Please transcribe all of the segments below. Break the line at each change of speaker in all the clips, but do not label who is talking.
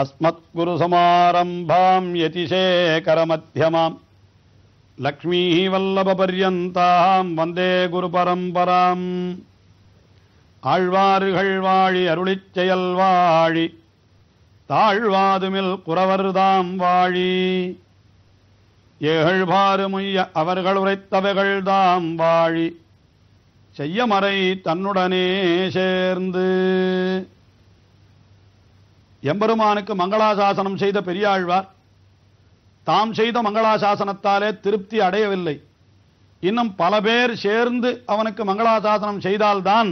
अस्मत्कुरुसमारम्भां यतिशेखरमध्यमां लक्ष्मीः வந்தே குரு பரம்பராம் ஆழ்வார்கள் வாழி அருளிச் செயல் வாழி தாழ்வாதுமில் குறவர்தாம் வாழி ஏகழ்வாறு முய்ய அவர்கள் உரைத்தவைகள் தாம் வாழி செய்யமறை தன்னுடனே சேர்ந்து எம்பெருமானுக்கு மங்களாசாசனம் செய்த பெரியாழ்வார் தாம் செய்த மங்களாசாசனத்தாலே திருப்தி அடையவில்லை இன்னும் பல பேர் சேர்ந்து அவனுக்கு மங்களாசாசனம் செய்தால்தான்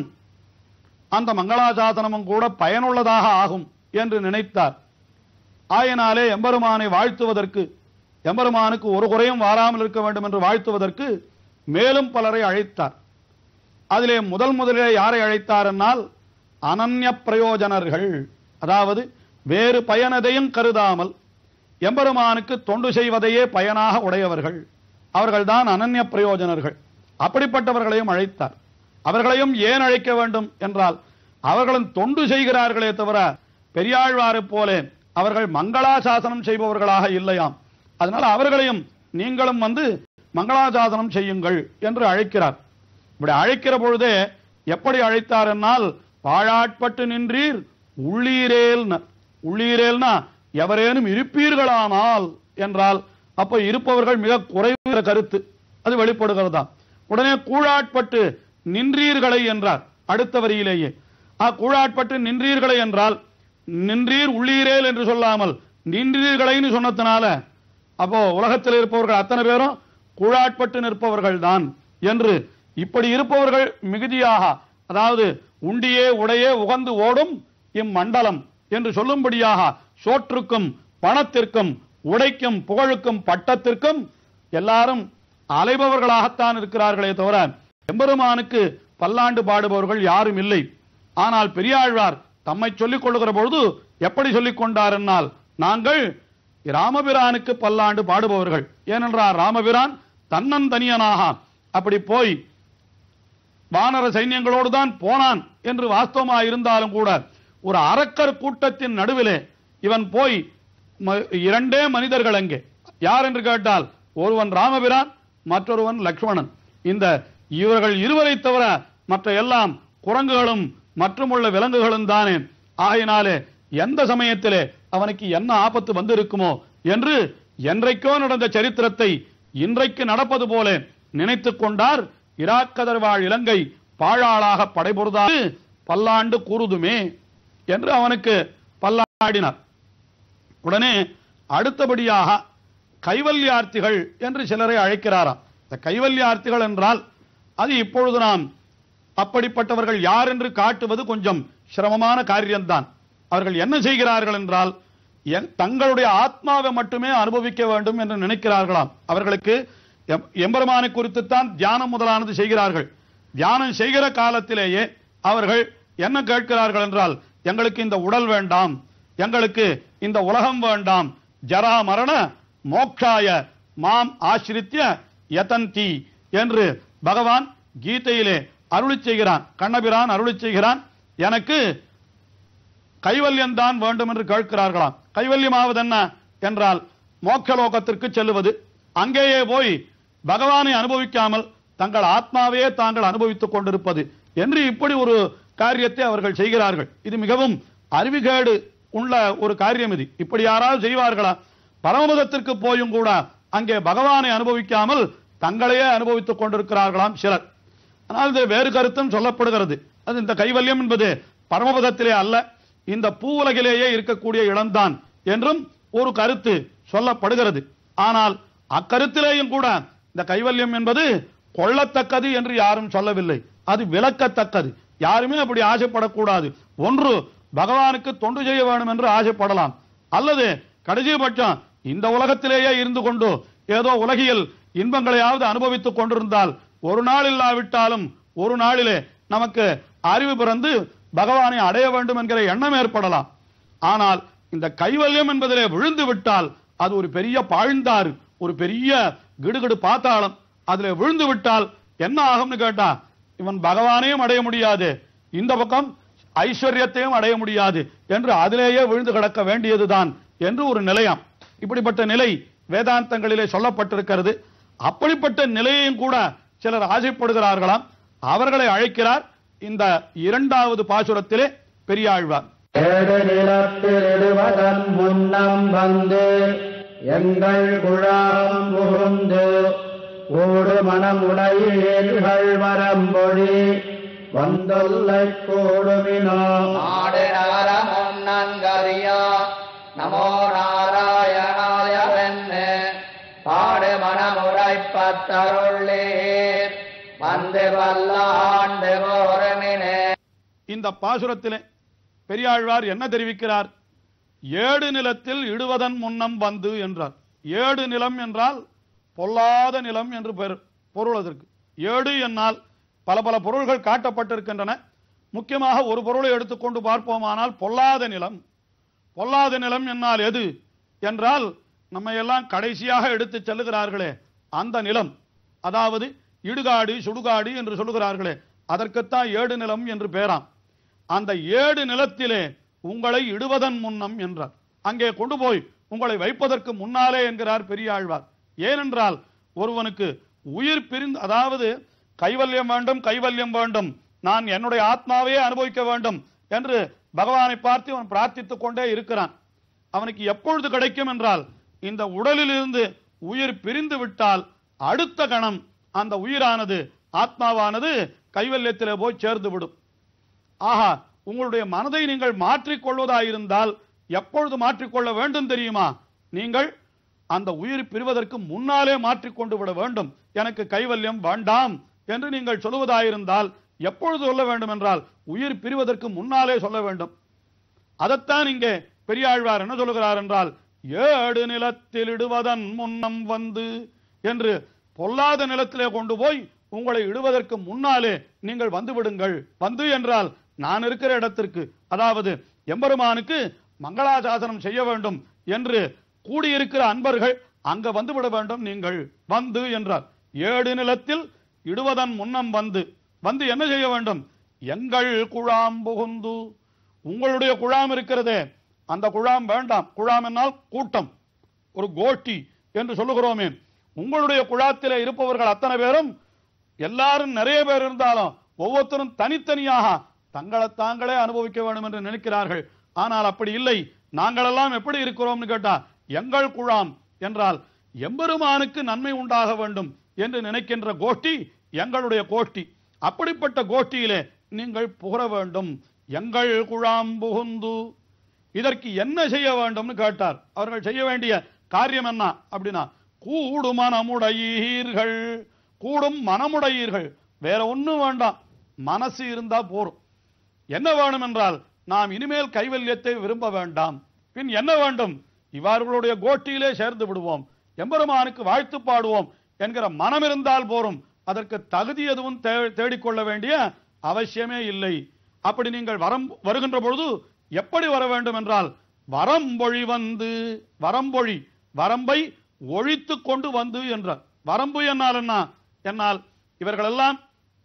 அந்த மங்களாசாசனமும் கூட பயனுள்ளதாக ஆகும் என்று நினைத்தார் ஆயினாலே எம்பெருமானை வாழ்த்துவதற்கு எம்பெருமானுக்கு ஒரு குறையும் வாராமல் இருக்க வேண்டும் என்று வாழ்த்துவதற்கு மேலும் பலரை அழைத்தார் அதிலே முதல் முதலிலே யாரை அழைத்தார் என்னால் அனன்ய பிரயோஜனர்கள் அதாவது வேறு பயனதையும் கருதாமல் எம்பெருமானுக்கு தொண்டு செய்வதையே பயனாக உடையவர்கள் அவர்கள்தான் அனன்ய பிரயோஜனர்கள் அப்படிப்பட்டவர்களையும் அழைத்தார் அவர்களையும் ஏன் அழைக்க வேண்டும் என்றால் அவர்களும் தொண்டு செய்கிறார்களே தவிர பெரியாழ்வாறு போலே அவர்கள் மங்களாசாசனம் செய்பவர்களாக இல்லையாம் அதனால் அவர்களையும் நீங்களும் வந்து மங்களாசாசனம் செய்யுங்கள் என்று அழைக்கிறார் இப்படி அழைக்கிற பொழுதே எப்படி அழைத்தார் என்னால் பாழாட்பட்டு நின்றீர் உள்ளீரேல் உள்ளீரேல்னா எவரேனும் இருப்பீர்களானால் என்றால் அப்ப இருப்பவர்கள் மிக குறைவுற கருத்து அது தான் உடனே கூழாட்பட்டு நின்றீர்களை என்றார் அடுத்த வரியிலேயே கூழாட்பட்டு நின்றீர்களை என்றால் நின்றீர் உள்ளீரேல் என்று சொல்லாமல் நின்றீர்களைன்னு சொன்னதுனால அப்போ உலகத்தில் இருப்பவர்கள் அத்தனை பேரும் கூழாட்பட்டு நிற்பவர்கள் தான் என்று இப்படி இருப்பவர்கள் மிகுதியாக அதாவது உண்டியே உடையே உகந்து ஓடும் இம்மண்டலம் என்று சொல்லும்படியாக சோற்றுக்கும் பணத்திற்கும் உடைக்கும் புகழுக்கும் பட்டத்திற்கும் எல்லாரும் அலைபவர்களாகத்தான் இருக்கிறார்களே தவிர எம்பெருமானுக்கு பல்லாண்டு பாடுபவர்கள் யாரும் இல்லை ஆனால் பெரியாழ்வார் தம்மை சொல்லிக் கொள்ளுகிற பொழுது எப்படி சொல்லிக் கொண்டார் என்னால் நாங்கள் ராமபிரானுக்கு பல்லாண்டு பாடுபவர்கள் ஏனென்றால் ராமபிரான் தன்னன் தனியனாக அப்படி போய் வானர சைன்யங்களோடு தான் போனான் என்று வாஸ்தவமாக இருந்தாலும் கூட ஒரு அரக்கர் கூட்டத்தின் நடுவிலே இவன் போய் இரண்டே மனிதர்கள் அங்கே யார் என்று கேட்டால் ஒருவன் ராமபிரான் மற்றொருவன் லக்ஷ்மணன் இந்த இவர்கள் இருவரை தவிர மற்ற எல்லாம் குரங்குகளும் மற்றும் உள்ள விலங்குகளும் தானே ஆகினாலே எந்த சமயத்திலே அவனுக்கு என்ன ஆபத்து வந்திருக்குமோ என்று என்றைக்கோ நடந்த சரித்திரத்தை இன்றைக்கு நடப்பது போல நினைத்து கொண்டார் இராக்கதர்வாழ் இலங்கை பாழாளாக படைபொருதாது பல்லாண்டு கூறுதுமே என்று அவனுக்கு பல்லாடினார் உடனே அடுத்தபடியாக கைவல்யார்த்திகள் என்று சிலரை அழைக்கிறாராம் இந்த கைவல்யார்த்திகள் என்றால் அது இப்பொழுது நாம் அப்படிப்பட்டவர்கள் யார் என்று காட்டுவது கொஞ்சம் சிரமமான காரியம்தான் அவர்கள் என்ன செய்கிறார்கள் என்றால் தங்களுடைய ஆத்மாவை மட்டுமே அனுபவிக்க வேண்டும் என்று நினைக்கிறார்களாம் அவர்களுக்கு எம்பெருமானை குறித்துத்தான் தியானம் முதலானது செய்கிறார்கள் தியானம் செய்கிற காலத்திலேயே அவர்கள் என்ன கேட்கிறார்கள் என்றால் எங்களுக்கு இந்த உடல் வேண்டாம் எங்களுக்கு இந்த உலகம் வேண்டாம் ஜரா மரண மோக்ஷாய மாம் ஆசிரித்திய யதந்தி என்று பகவான் கீதையிலே அருளி செய்கிறான் கண்ணபிரான் அருளி செய்கிறான் எனக்கு கைவல்யம் தான் வேண்டும் என்று கேட்கிறார்களாம் கைவல்யமாவது என்ன என்றால் மோட்சலோகத்திற்கு செல்லுவது அங்கேயே போய் பகவானை அனுபவிக்காமல் தங்கள் ஆத்மாவையே தாங்கள் அனுபவித்துக் கொண்டிருப்பது என்று இப்படி ஒரு காரியத்தை அவர்கள் செய்கிறார்கள் இது மிகவும் அறிவுகேடு உள்ள ஒரு காரியம் இது இப்படி யாராவது செய்வார்களா பரமபதத்திற்கு போயும் கூட அங்கே பகவானை அனுபவிக்காமல் தங்களையே அனுபவித்துக் கொண்டிருக்கிறார்களாம் சிலர் ஆனால் இது வேறு கருத்தும் சொல்லப்படுகிறது அது இந்த கைவல்யம் என்பது பரமபதத்திலே அல்ல இந்த பூவுலகிலேயே இருக்கக்கூடிய இடம்தான் என்றும் ஒரு கருத்து சொல்லப்படுகிறது ஆனால் அக்கருத்திலேயும் கூட இந்த கைவல்யம் என்பது கொள்ளத்தக்கது என்று யாரும் சொல்லவில்லை அது விளக்கத்தக்கது யாருமே அப்படி ஆசைப்படக்கூடாது ஒன்று பகவானுக்கு தொண்டு செய்ய வேண்டும் என்று ஆசைப்படலாம் அல்லது கடைசி பட்சம் இந்த உலகத்திலேயே இருந்து கொண்டு ஏதோ உலகியல் இன்பங்களையாவது அனுபவித்துக் கொண்டிருந்தால் ஒரு நாள் இல்லாவிட்டாலும் ஒரு நாளிலே நமக்கு அறிவு பிறந்து பகவானை அடைய வேண்டும் என்கிற எண்ணம் ஏற்படலாம் ஆனால் இந்த கைவல்யம் என்பதிலே விழுந்து விட்டால் அது ஒரு பெரிய பாழ்ந்தாறு ஒரு பெரிய கிடுகிடு பார்த்தாலும் அதில் விழுந்து விட்டால் என்ன ஆகும்னு கேட்டா இவன் பகவானையும் அடைய முடியாது இந்த பக்கம் ஐஸ்வர்யத்தையும் அடைய முடியாது என்று அதிலேயே விழுந்து கிடக்க வேண்டியதுதான் என்று ஒரு நிலையம் இப்படிப்பட்ட நிலை வேதாந்தங்களிலே சொல்லப்பட்டிருக்கிறது அப்படிப்பட்ட நிலையையும் கூட சிலர் ஆசைப்படுகிறார்களாம் அவர்களை அழைக்கிறார் இந்த இரண்டாவது பாசுரத்திலே பெரியாழ்வார் முன்னம் வந்து எங்கள் குழாம் ஓடு மனம் உடையேள்கள் வரம்பொழி வந்தொல்லை கோடுமினோ ஆடு நவரமும் நன்கறியா நமோ நாராயணாய பாடு மனமுறை மனமுறைப்பத்தருள்ளேர் வந்து வல்லாண்டு போரமினே இந்த பாசுரத்திலே பெரியாழ்வார் என்ன தெரிவிக்கிறார் ஏடு நிலத்தில் இடுவதன் முன்னம் வந்து என்றார் ஏடு நிலம் என்றால் பொல்லாத நிலம் என்று பெயர் பொருள் அதற்கு ஏடு என்னால் பல பல பொருள்கள் காட்டப்பட்டிருக்கின்றன முக்கியமாக ஒரு பொருளை எடுத்துக்கொண்டு பார்ப்போமானால் பொல்லாத நிலம் பொல்லாத நிலம் என்னால் எது என்றால் நம்ம எல்லாம் கடைசியாக எடுத்து செல்லுகிறார்களே அந்த நிலம் அதாவது இடுகாடு சுடுகாடு என்று சொல்லுகிறார்களே அதற்குத்தான் ஏடு நிலம் என்று பேராம் அந்த ஏடு நிலத்திலே உங்களை இடுவதன் முன்னம் என்றார் அங்கே கொண்டு போய் உங்களை வைப்பதற்கு முன்னாலே என்கிறார் பெரியாழ்வார் ஏனென்றால் ஒருவனுக்கு உயிர் பிரிந்து அதாவது கைவல்யம் வேண்டும் கைவல்யம் வேண்டும் நான் என்னுடைய ஆத்மாவையே அனுபவிக்க வேண்டும் என்று பகவானை பார்த்து அவன் பிரார்த்தித்துக் கொண்டே இருக்கிறான் அவனுக்கு எப்பொழுது கிடைக்கும் என்றால் இந்த உடலில் இருந்து உயிர் பிரிந்து விட்டால் அடுத்த கணம் அந்த உயிரானது ஆத்மாவானது கைவல்யத்திலே போய் சேர்ந்து விடும் ஆஹா உங்களுடைய மனதை நீங்கள் மாற்றிக்கொள்வதாயிருந்தால் எப்பொழுது மாற்றிக்கொள்ள வேண்டும் தெரியுமா நீங்கள் அந்த உயிர் பிரிவதற்கு முன்னாலே மாற்றிக்கொண்டு விட வேண்டும் எனக்கு கைவல்யம் வேண்டாம் என்று நீங்கள் சொல்லுவதாயிருந்தால் எப்பொழுது சொல்ல வேண்டும் என்றால் உயிர் பிரிவதற்கு முன்னாலே சொல்ல வேண்டும் அதைத்தான் இங்கே பெரியாழ்வார் என்ன சொல்லுகிறார் என்றால் ஏடு நிலத்தில் இடுவதன் முன்னம் வந்து என்று பொல்லாத நிலத்திலே கொண்டு போய் உங்களை இடுவதற்கு முன்னாலே நீங்கள் வந்து விடுங்கள் வந்து என்றால் நான் இருக்கிற இடத்திற்கு அதாவது எம்பெருமானுக்கு மங்களாசாசனம் செய்ய வேண்டும் என்று கூடியிருக்கிற அன்பர்கள் அங்க வந்து விட வேண்டும் நீங்கள் வந்து என்றார் ஏடு நிலத்தில் இடுவதன் முன்னம் வந்து வந்து என்ன செய்ய வேண்டும் எங்கள் குழாம் புகுந்து உங்களுடைய குழாம் இருக்கிறதே அந்த குழாம் வேண்டாம் குழாம் என்னால் கூட்டம் ஒரு கோட்டி என்று சொல்லுகிறோமே உங்களுடைய குழாத்திலே இருப்பவர்கள் அத்தனை பேரும் எல்லாரும் நிறைய பேர் இருந்தாலும் ஒவ்வொருத்தரும் தனித்தனியாக தங்களை தாங்களே அனுபவிக்க வேண்டும் என்று நினைக்கிறார்கள் ஆனால் அப்படி இல்லை நாங்களெல்லாம் எப்படி இருக்கிறோம்னு கேட்டால் எங்கள் குழாம் என்றால் எம்பெருமானுக்கு நன்மை உண்டாக வேண்டும் என்று நினைக்கின்ற கோஷ்டி எங்களுடைய கோஷ்டி அப்படிப்பட்ட கோஷ்டியிலே நீங்கள் புகழ வேண்டும் எங்கள் குழாம் புகுந்து இதற்கு என்ன செய்ய வேண்டும் கேட்டார் அவர்கள் செய்ய வேண்டிய காரியம் என்ன அப்படின்னா கூடு மனமுடையீர்கள் கூடும் மனமுடையீர்கள் வேற ஒன்றும் வேண்டாம் மனசு இருந்தா போறும் என்ன வேணும் என்றால் நாம் இனிமேல் கைவல்யத்தை விரும்ப வேண்டாம் பின் என்ன வேண்டும் இவர்களுடைய கோட்டியிலே சேர்ந்து விடுவோம் எம்பெருமானுக்கு வாழ்த்து பாடுவோம் என்கிற மனம் இருந்தால் போரும் அதற்கு தகுதி எதுவும் தேடிக்கொள்ள வேண்டிய அவசியமே இல்லை அப்படி நீங்கள் வரம் வருகின்ற பொழுது எப்படி வர வேண்டும் என்றால் வரம்பொழி வந்து வரம்பொழி வரம்பை ஒழித்து கொண்டு வந்து என்றார் வரம்பு என்னால் என்ன என்னால் இவர்களெல்லாம்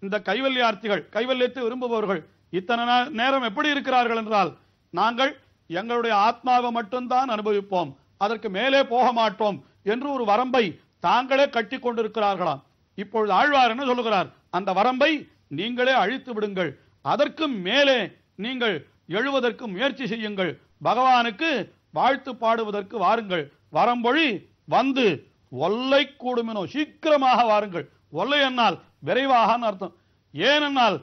இந்த கைவல்யார்த்திகள் கைவல்யத்தை விரும்புபவர்கள் இத்தனை நேரம் எப்படி இருக்கிறார்கள் என்றால் நாங்கள் எங்களுடைய ஆத்மாவை மட்டும்தான் அனுபவிப்போம் அதற்கு மேலே போக மாட்டோம் என்று ஒரு வரம்பை தாங்களே கட்டி கொண்டிருக்கிறார்களாம் இப்பொழுது ஆழ்வார் என்ன சொல்லுகிறார் அந்த வரம்பை நீங்களே அழித்து விடுங்கள் அதற்கும் மேலே நீங்கள் எழுவதற்கு முயற்சி செய்யுங்கள் பகவானுக்கு வாழ்த்து பாடுவதற்கு வாருங்கள் வரம்பொழி வந்து ஒல்லை கூடுமினோ சீக்கிரமாக வாருங்கள் ஒல்லை என்னால் விரைவாக அர்த்தம் ஏனென்னால்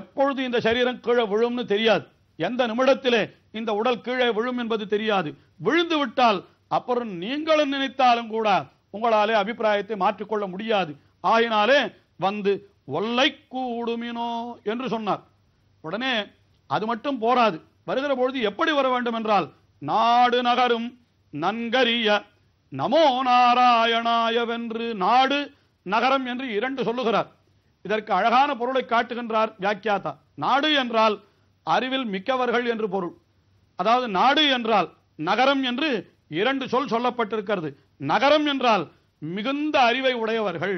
எப்பொழுது இந்த சரீரம் கீழே விழும்னு தெரியாது எந்த நிமிடத்திலே இந்த உடல் கீழே விழும் என்பது தெரியாது விழுந்து விட்டால் அப்புறம் நீங்களும் நினைத்தாலும் கூட உங்களாலே அபிப்பிராயத்தை மாற்றிக்கொள்ள முடியாது ஆயினாலே வந்து ஒல்லை கூடுமினோ என்று சொன்னார் உடனே அது மட்டும் போராது வருகிற பொழுது எப்படி வர வேண்டும் என்றால் நாடு நகரும் நன்கரிய நமோ நாராயணாயவென்று நாடு நகரம் என்று இரண்டு சொல்லுகிறார் இதற்கு அழகான பொருளை காட்டுகின்றார் வியாக்கியாதா நாடு என்றால் அறிவில் மிக்கவர்கள் என்று பொருள் அதாவது நாடு என்றால் நகரம் என்று இரண்டு சொல் சொல்லப்பட்டிருக்கிறது நகரம் என்றால் மிகுந்த அறிவை உடையவர்கள்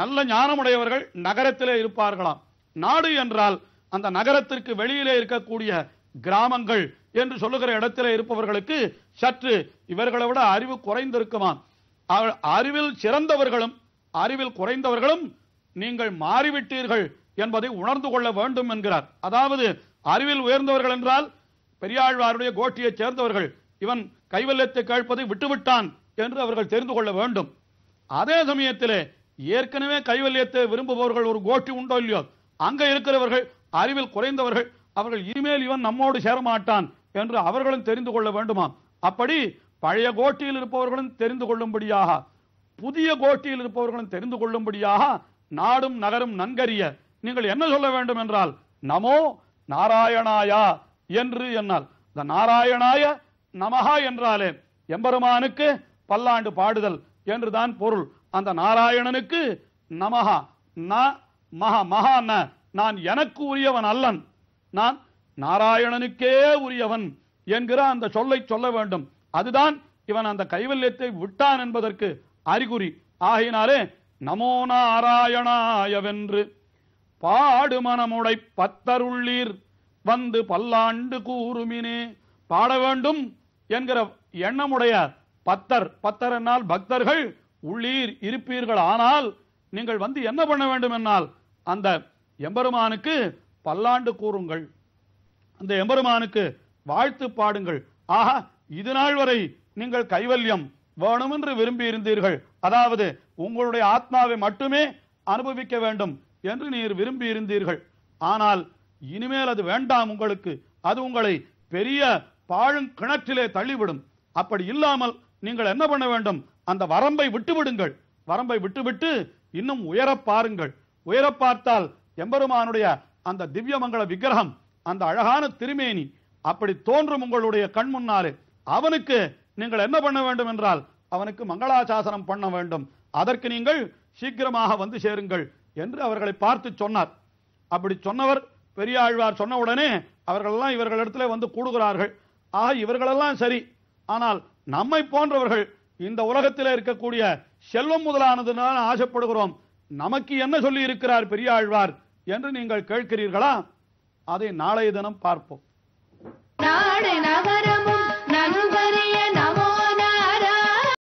நல்ல ஞானமுடையவர்கள் நகரத்திலே இருப்பார்களாம் நாடு என்றால் அந்த நகரத்திற்கு வெளியிலே இருக்கக்கூடிய கிராமங்கள் என்று சொல்லுகிற இடத்திலே இருப்பவர்களுக்கு சற்று இவர்களை விட அறிவு குறைந்திருக்குமாம் அறிவில் சிறந்தவர்களும் அறிவில் குறைந்தவர்களும் நீங்கள் மாறிவிட்டீர்கள் என்பதை உணர்ந்து கொள்ள வேண்டும் என்கிறார் அதாவது அறிவில் உயர்ந்தவர்கள் என்றால் பெரியாழ்வாருடைய கோட்டியைச் சேர்ந்தவர்கள் இவன் கைவல்லத்தை கேட்பதை விட்டுவிட்டான் என்று அவர்கள் தெரிந்து கொள்ள வேண்டும் அதே சமயத்திலே ஏற்கனவே கைவல்யத்தை விரும்புபவர்கள் ஒரு கோட்டி உண்டோ இல்லையோ அங்க இருக்கிறவர்கள் அறிவில் குறைந்தவர்கள் அவர்கள் இனிமேல் இவன் நம்மோடு சேரமாட்டான் என்று அவர்களும் தெரிந்து கொள்ள வேண்டுமாம் அப்படி பழைய கோட்டியில் இருப்பவர்களும் தெரிந்து கொள்ளும்படியாக புதிய கோட்டியில் இருப்பவர்களும் தெரிந்து கொள்ளும்படியாக நாடும் நகரும் நன்கறிய நீங்கள் என்ன சொல்ல வேண்டும் என்றால் நமோ நாராயணாயா என்று என்னால் இந்த நாராயணாய நமகா என்றாலே எம்பெருமானுக்கு பல்லாண்டு பாடுதல் என்றுதான் பொருள் அந்த நாராயணனுக்கு நமகா ந மகா மகா நான் எனக்கு உரியவன் அல்லன் நான் நாராயணனுக்கே உரியவன் என்கிற அந்த சொல்லை சொல்ல வேண்டும் அதுதான் இவன் அந்த கைவல்யத்தை விட்டான் என்பதற்கு அறிகுறி ஆகினாலே நமோ நாராயணாயவென்று பாடு மனமுடை பத்தருள்ளீர் வந்து பல்லாண்டு கூறுமினே பாட வேண்டும் என்கிற எண்ணமுடைய பத்தர் பத்தர் என்னால் பக்தர்கள் உள்ளீர் இருப்பீர்கள் ஆனால் நீங்கள் வந்து என்ன பண்ண வேண்டும் என்னால் அந்த எம்பெருமானுக்கு பல்லாண்டு கூறுங்கள் அந்த எம்பெருமானுக்கு வாழ்த்து பாடுங்கள் ஆஹா இது நாள் வரை நீங்கள் கைவல்யம் வேணுமென்று விரும்பி இருந்தீர்கள் அதாவது உங்களுடைய ஆத்மாவை மட்டுமே அனுபவிக்க வேண்டும் என்று நீர் விரும்பி இருந்தீர்கள் ஆனால் இனிமேல் அது வேண்டாம் உங்களுக்கு அது உங்களை பெரிய பாழும் கிணற்றிலே தள்ளிவிடும் அப்படி இல்லாமல் நீங்கள் என்ன பண்ண வேண்டும் அந்த வரம்பை விட்டுவிடுங்கள் வரம்பை விட்டுவிட்டு இன்னும் உயர பாருங்கள் உயர பார்த்தால் எம்பெருமானுடைய அந்த திவ்யமங்கள விக்கிரகம் அந்த அழகான திருமேனி அப்படி தோன்றும் உங்களுடைய கண் முன்னாலே அவனுக்கு நீங்கள் என்ன பண்ண வேண்டும் என்றால் அவனுக்கு மங்களாசாசனம் பண்ண வேண்டும் அதற்கு நீங்கள் சீக்கிரமாக வந்து சேருங்கள் என்று அவர்களை பார்த்து சொன்னார் அப்படி சொன்னவர் பெரியாழ்வார் சொன்ன உடனே அவர்களெல்லாம் இவர்களிடத்தில் வந்து கூடுகிறார்கள் ஆக இவர்களெல்லாம் சரி ஆனால் நம்மை போன்றவர்கள் இந்த உலகத்தில் இருக்கக்கூடிய செல்வம் முதலானதுனால் ஆசைப்படுகிறோம் நமக்கு என்ன சொல்லி இருக்கிறார் பெரியாழ்வார் என்று நீங்கள் கேட்கிறீர்களா அதை நாளைய தினம் பார்ப்போம்